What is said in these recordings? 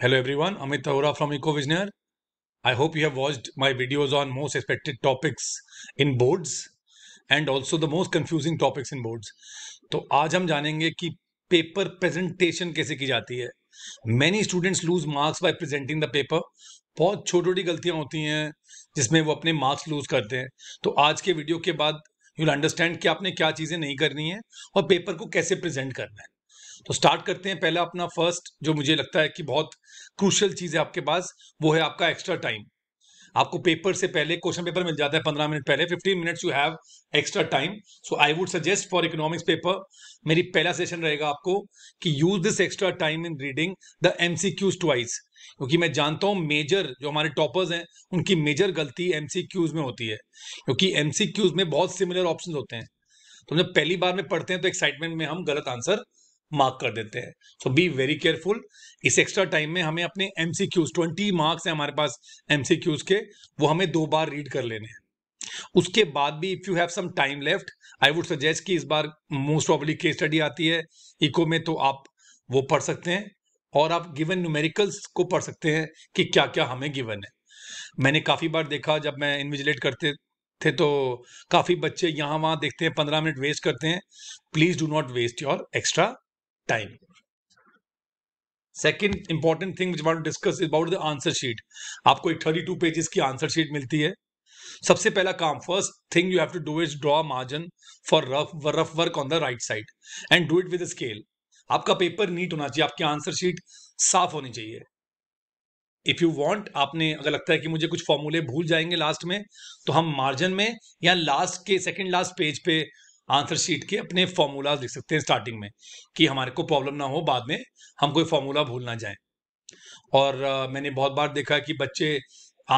Hello everyone, Amit Tahura from EcoVisioner. I hope you have watched my videos on most expected topics in boards and also the most confusing topics in boards. तो आज हम जानेंगे कि paper presentation कैसे की जाती है many students lose marks by presenting the paper बहुत छोटी छोटी गलतियां होती हैं जिसमें वो अपने मार्क्स लूज करते हैं तो आज के वीडियो के बाद यूल अंडरस्टैंड कि आपने क्या चीज़ें नहीं करनी है और पेपर को कैसे प्रेजेंट करना है तो स्टार्ट करते हैं पहला अपना फर्स्ट जो मुझे लगता है कि बहुत क्रूशल चीज़ है आपके पास वो है आपका एक्स्ट्रा टाइम आपको पेपर से पहले क्वेश्चन पेपर मिल जाता है पंद्रह मिनट पहले fifteen minutes you have extra time so I would suggest for economics paper मेरी पहला सेशन रहेगा आपको कि use this extra time in reading the M C Qs twice क्योंकि मैं जानता हूँ मेजर जो हमारे टॉपर्स हैं उनकी मेजर गलती एम सी क्यूज में होती है क्योंकि एम सी क्यूज में बहुत सिमिलर ऑप्शन होते हैं तो जब पहली बार में पढ़ते हैं तो एक्साइटमेंट में हम गलत आंसर मार्क कर देते हैं सो बी वेरी केयरफुल इस एक्स्ट्रा टाइम में हमें अपने M C Qs twenty marks हैं हमारे पास एम सी क्यूज के वो हमें दो बार रीड कर लेने हैं उसके बाद भी if you have some time left I would suggest कि इस बार मोस्ट प्रॉब्ली केस स्टडी आती है इको में तो आप वो पढ़ सकते हैं और आप गिवन न्यूमेरिकल्स को पढ़ सकते हैं कि क्या क्या हमें गिवन है मैंने काफ़ी बार देखा जब मैं इन्विजिलेट करते थे तो काफ़ी बच्चे यहाँ वहाँ देखते हैं पंद्रह मिनट वेस्ट करते हैं please do not waste your extra time. Second important thing to discuss is about the answer sheet आपको एक थर्टी टू पेजेस की आंसर शीट मिलती है सबसे पहला काम first thing you have to do is draw margin for rough rough work on the right side and do it with scale आपका paper neat होना चाहिए आपकी आंसर शीट साफ होनी चाहिए इफ यू वॉन्ट आपने अगर लगता है कि मुझे कुछ फॉर्मूले भूल जाएंगे लास्ट में तो हम मार्जिन में या लास्ट के सेकेंड लास्ट पेज पे आंसर शीट के अपने फॉर्मूला लिख सकते हैं स्टार्टिंग में कि हमारे को प्रॉब्लम ना हो बाद में हम कोई फॉर्मूला भूल ना जाए और मैंने बहुत बार देखा कि बच्चे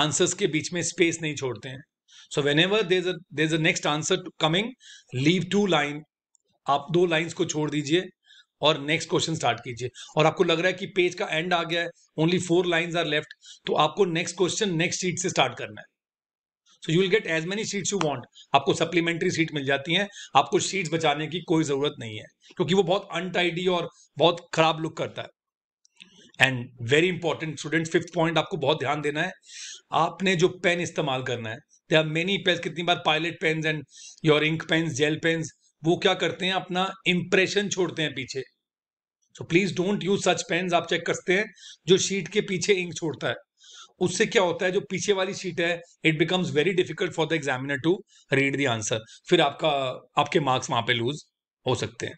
आंसर्स के बीच में स्पेस नहीं छोड़ते हैं so whenever there is a next answer coming leave two line आप दो लाइन्स को छोड़ दीजिए और नेक्स्ट क्वेश्चन स्टार्ट कीजिए और आपको लग रहा है कि पेज का एंड आ गया है only four lines are left तो आपको नेक्स्ट क्वेश्चन नेक्स्ट शीट से स्टार्ट करना है so you will get as many sheets you want आपको सप्लीमेंट्री सीट मिल जाती है आपको सीट्स बचाने की कोई जरूरत नहीं है क्योंकि वो बहुत अनटाइडी और बहुत खराब लुक करता है and very important student fifth point आपको बहुत ध्यान देना है आपने जो पेन इस्तेमाल करना है दे आर मेनी पेन कितनी बार pilot pen and your ink pen gel pen वो क्या करते हैं अपना इंप्रेशन छोड़ते हैं पीछे so please don't use such pen आप चेक करते हैं जो शीट के पीछे इंक छोड़ता है उससे क्या होता है जो पीछे वाली सीट है it becomes very difficult for the examiner to read the answer फिर आपका आपके मार्क्स वहां पे लूज हो सकते हैं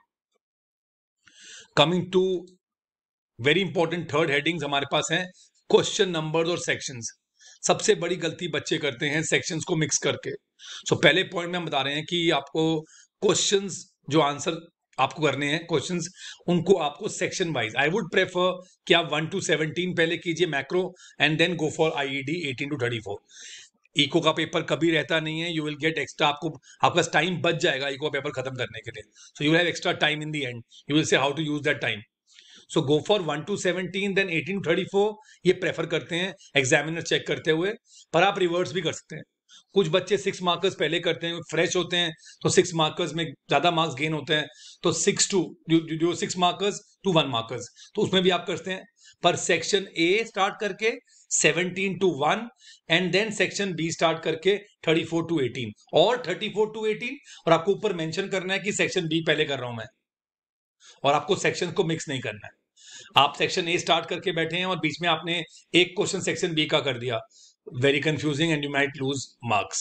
coming to very important third headings हमारे पास हैं क्वेश्चन नंबर्स और सेक्शंस सबसे बड़ी गलती बच्चे करते हैं सेक्शंस को मिक्स करके सो so, पहले पॉइंट में हम बता रहे हैं कि आपको क्वेश्चंस जो आंसर आपको करने हैं क्वेश्चंस उनको आपको section wise I would prefer कि आप वन टू सेवनटीन पहले कीजिए macro and then go for I E D eighteen to thirty four eco का पेपर कभी रहता नहीं है यू विल गेट एक्स्ट्रा आपको आपका टाइम बच जाएगा इको पेपर खत्म करने के लिए so you have extra time in the end you will see how to use that time so go for one to seventeen then eighteen to thirty four ये prefer करते हैं examiner check करते हुए पर आप रिवर्स भी कर सकते हैं कुछ बच्चे सिक्स मार्कर्स पहले करते हैं फ्रेश होते हैं तो सिक्स मार्कर्स में ज्यादा मार्क्स गेन होते हैं तो सिक्स टू जो six markers to one markers तो उसमें भी आप करते हैं पर सेक्शन ए स्टार्ट करके seventeen to one and then section B start करके थर्टी फोर टू एटीन और थर्टी फोर टू एटीन और आपको ऊपर मेंशन करना है कि सेक्शन बी पहले कर रहा हूं मैं और आपको सेक्शन को मिक्स नहीं करना है आप सेक्शन ए स्टार्ट करके बैठे हैं और बीच में आपने एक क्वेश्चन सेक्शन बी का कर दिया very confusing and you might lose marks.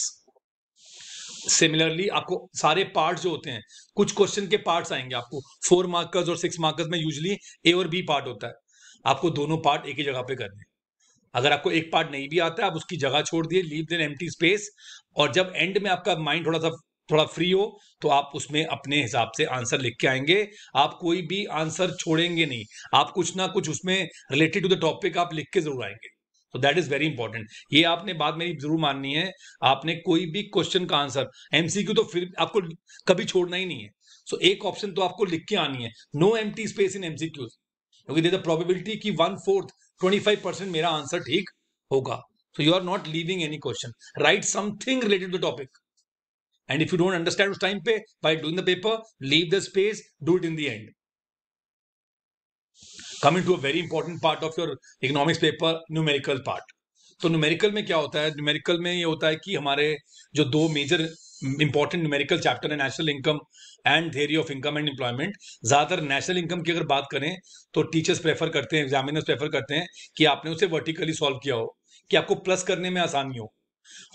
Similarly आपको सारे पार्ट जो होते हैं कुछ क्वेश्चन के पार्ट आएंगे आपको फोर मार्कर्स और सिक्स मार्कर्स में यूजली ए और बी पार्ट होता है आपको दोनों पार्ट एक ही जगह पे करने अगर आपको एक पार्ट नहीं भी आता है आप उसकी जगह छोड़ दिए लीव देन एम स्पेस और जब एंड में आपका माइंड थोड़ा सा थोड़ा फ्री हो तो आप उसमें अपने हिसाब से आंसर लिख के आएंगे आप कोई भी आंसर छोड़ेंगे नहीं आप कुछ ना कुछ उसमें रिलेटेड टू द टॉपिक आप लिख के जरूर आएंगे तो दैट इज वेरी इंपॉर्टेंट ये आपने बात मेरी जरूर माननी है आपने कोई भी क्वेश्चन का आंसर एमसीक्यू तो फिर आपको कभी छोड़ना ही नहीं है सो so, एक ऑप्शन तो आपको लिख के आनी है no M space in MCQ क्योंकि देर प्रोबेबिलिटी की one fourth twenty five percent मेरा आंसर ठीक होगा so you are not leaving any question right something related to topic and if you don't understand उस टाइम पे by doing the paper leave the space do it in the end coming to a very important part of your economics paper numerical part तो numerical में क्या होता है numerical में ये होता है कि हमारे जो दो मेजर इंपॉर्टेंट न्यूमेरिकल चैप्टर है national income and theory of income and employment ज़्यादातर नेशनल इनकम की अगर बात करें तो टीचर्स प्रेफर करते हैं एग्जामिनर्स प्रेफर करते हैं कि आपने उसे वर्टिकली सॉल्व किया हो कि आपको प्लस करने में आसानी हो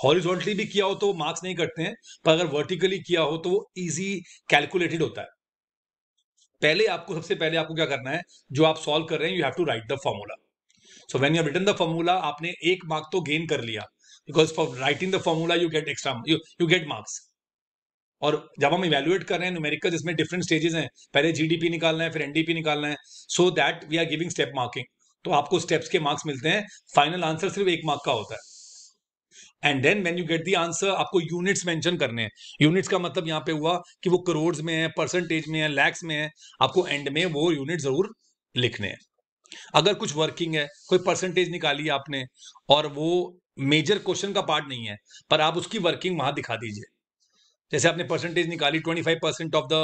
हॉरिजॉन्टली भी किया हो तो मार्क्स नहीं कटते हैं पर अगर वर्टिकली किया हो तो वो ईजी कैलकुलेटेड होता है पहले आपको सबसे पहले आपको क्या करना है जो आप सॉल्व कर रहे हैं you have to write the formula so when you return the formula आपने एक मार्क तो गेन कर लिया because for writing the formula you get extra you get marks और जब हम इवेल्युएट कर रहे हैं न्यूमेरिकल जिसमें डिफरेंट स्टेजेस हैं पहले जीडीपी निकालना है फिर एनडीपी निकालना है so that we are giving step marking तो आपको स्टेप्स के मार्क्स मिलते हैं फाइनल आंसर सिर्फ एक मार्क का होता है and then when you get the answer आपको यूनिट्स मेंशन करने हैं यूनिट्स का मतलब यहाँ पे हुआ कि वो करोड़ में है परसेंटेज में है लैक्स में है आपको एंड में वो यूनिट जरूर लिखने हैं अगर कुछ वर्किंग है कोई परसेंटेज निकाली आपने और वो मेजर क्वेश्चन का पार्ट नहीं है पर आप उसकी वर्किंग वहां दिखा दीजिए जैसे आपने परसेंटेज निकाली 25 percent of the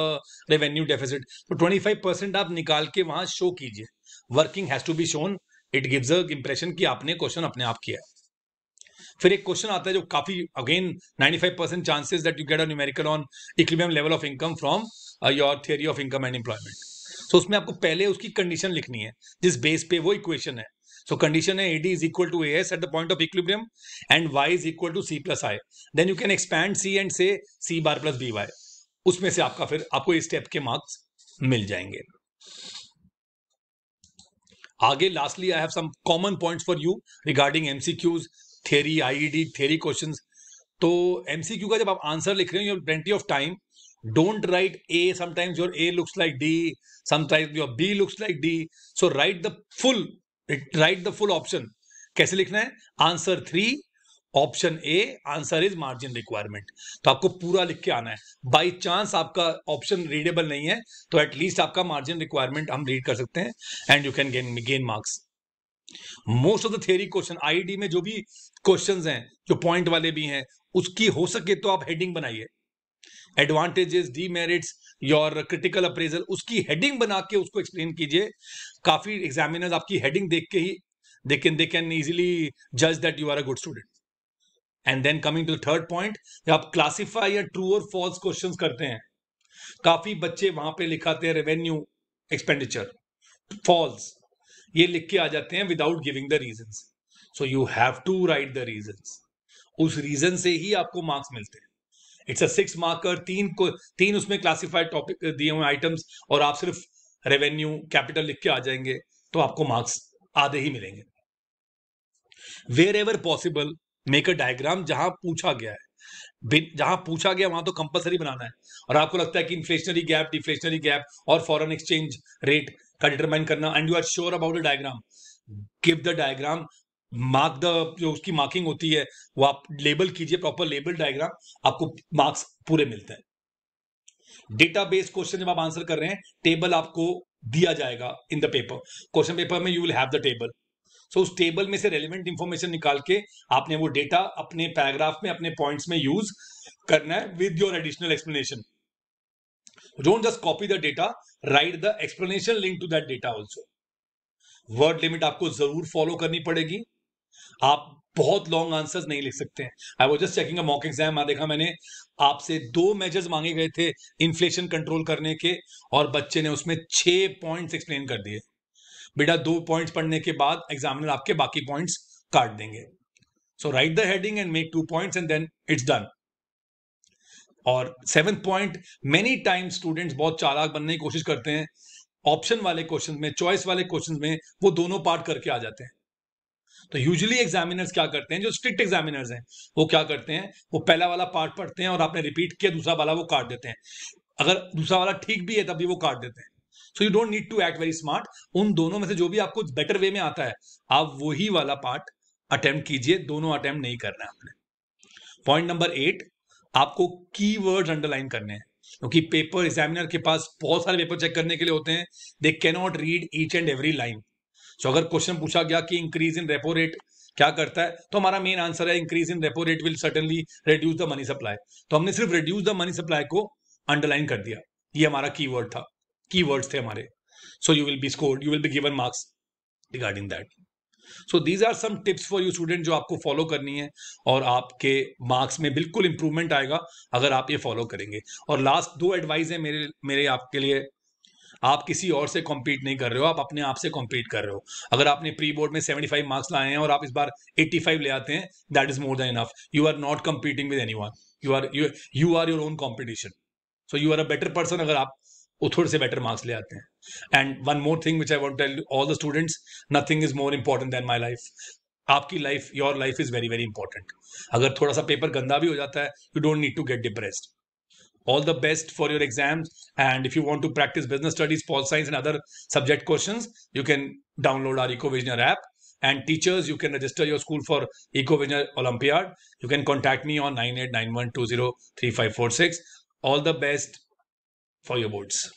revenue deficit तो 25 परसेंट आप निकाल के वहां शो कीजिए working has to be shown it gives a impression कि आपने क्वेश्चन अपने आप किया है फिर एक क्वेश्चन आता है जो काफी again 95 five percent chances that you get a numerical on इक्विमियम level of income from your theory of income and employment so उसमें आपको पहले उसकी कंडीशन लिखनी है जिस बेस पे वो इक्वेशन है सो कंडीशन है AD is equal to A S at the point of equilibrium and Y is equal to C plus I then you can expand C and say C bar plus B Y उसमें से आपका फिर आपको इस step के marks मिल जाएंगे आगे lastly I have some common points for you regarding MCQs theory ID theory question तो एमसीक्यू का जब आप आंसर लिख रहे हो you're plenty of time don't write A sometimes your A looks like D sometimes your B looks like D so write the full write the full option कैसे लिखना है answer three option A answer is margin requirement तो आपको पूरा लिख के आना है बाय चांस आपका ऑप्शन रीडेबल नहीं है तो एटलीस्ट आपका मार्जिन रिक्वायरमेंट हम रीड कर सकते हैं and you can gain gain marks most of the theory question ID में जो भी क्वेश्चंस हैं जो पॉइंट वाले भी हैं उसकी हो सके तो आप हेडिंग बनाइए advantages demerits your critical appraisal उसकी हेडिंग बना के उसको एक्सप्लेन कीजिए काफी एग्जामिनर्स आपकी हेडिंग देख के ही they can they can easily जज that you are a good student and then coming to third point जब आप क्लासीफाई या ट्रू और फॉल्स क्वेश्चन करते हैं काफी बच्चे वहां पे लिखाते हैं रेवेन्यू एक्सपेंडिचर फॉल्स ये लिख के आ जाते हैं without giving the reason so you have to write the reason उस रीजन से ही आपको मार्क्स मिलते हैं इट्स अ सिक्स मार्कर तीन को तीन उसमें क्लासिफाइड टॉपिक दिए हुए आइटम्स और आप सिर्फ रेवेन्यू कैपिटल लिख के आ जाएंगे तो आपको मार्क्स आधे ही मिलेंगे wherever possible make a diagram जहां पूछा गया है जहां पूछा गया वहां तो कंपलसरी बनाना है और आपको लगता है कि इन्फ्लेशनरी गैप डिफ्लेशनरी गैप और फॉरेन एक्सचेंज रेट का डिटरमाइन करना and you are sure about the diagram give the diagram mark the जो उसकी मार्किंग होती है वो आप लेबल कीजिए प्रॉपर लेबल डायग्राम आपको मार्क्स पूरे मिलते हैं डेटा डेटाबेस क्वेश्चन जब आप आंसर कर रहे हैं टेबल आपको दिया जाएगा in the paper question paper में you will have the table so उस टेबल में से रेलिवेंट इंफॉर्मेशन निकाल के आपने वो डेटा अपने पैराग्राफ में अपने पॉइंट्स में यूज करना है with your additional explanation Don't just copy the data, write the explanation link to that data also. word limit aapko zarur follow karni padegi aap बहुत लॉन्ग आंसर्स नहीं लिख सकते हैं I was just checking mock exam में देखा मैंने आपसे दो मेजर्स मांगे गए थे इन्फ्लेशन कंट्रोल करने के और बच्चे ने उसमें छह पॉइंट्स एक्सप्लेन कर दिए बेटा दो पॉइंट्स पढ़ने के बाद एग्जामिनर आपके बाकी पॉइंट्स काट देंगे so write the heading and make two points and then it's done और seven point many time students बहुत चालाक बनने की कोशिश करते हैं ऑप्शन वाले क्वेश्चन में चॉइस वाले क्वेश्चन में वो दोनों पार्ट करके आ जाते हैं तो यूजली एग्जामिनर्स क्या करते हैं जो स्ट्रिक्ट एग्जामिनर्स हैं वो क्या करते हैं वो पहला वाला पार्ट पढ़ते हैं और आपने रिपीट किया दूसरा वाला वो काट देते हैं अगर दूसरा वाला ठीक भी है तब भी वो काट देते हैं so you don't need to act very smart उन दोनों में से जो भी आपको बेटर वे में आता है आप वही वाला पार्ट अटेम्प्ट कीजिए दोनों अटेम्प्ट नहीं करना है आपने पॉइंट नंबर एट आपको की वर्ड अंडरलाइन करने हैं क्योंकि पेपर एग्जामिनर के पास बहुत सारे पेपर चेक करने के लिए होते हैं they cannot read each and every line so अगर क्वेश्चन पूछा गया कि इंक्रीज इन रेपो रेट क्या करता है तो हमारा मेन आंसर है increase in repo rate will suddenly reduce the money supply तो हमने सिर्फ रिड्यूस द मनी सप्लाई को अंडरलाइन कर दिया ये हमारा की वर्ड था की थे हमारे so you will be scored you will be given marks regarding that so these are some tips for you student जो आपको फॉलो करनी है और आपके मार्क्स में बिल्कुल इंप्रूवमेंट आएगा अगर आप ये फॉलो करेंगे और लास्ट दो एडवाइस है मेरे मेरे आपके लिए आप किसी और से कॉम्पीट नहीं कर रहे हो आप अपने आप से कॉम्पीट कर रहे हो अगर आपने प्री बोर्ड में 75 मार्क्स लाए हैं और आप इस बार 85 ले आते हैं that is more than enough you are not competing with anyone you are you are your own competition so you are a better person अगर आप वो थोड़े से बेटर मार्क्स ले आते हैं and one more thing which I tell all the students nothing is more important than my life आपकी life your life is very very important अगर थोड़ा सा पेपर गंदा भी हो जाता है you don't need to get depressed all the best for your exam and if you want to practise business studies pol science and other subject question you can download our eco विजनर app and teachers you can register your school for eco visioner olympiad you can contact me on nine eight nine one two zero three five four six all the best fireworks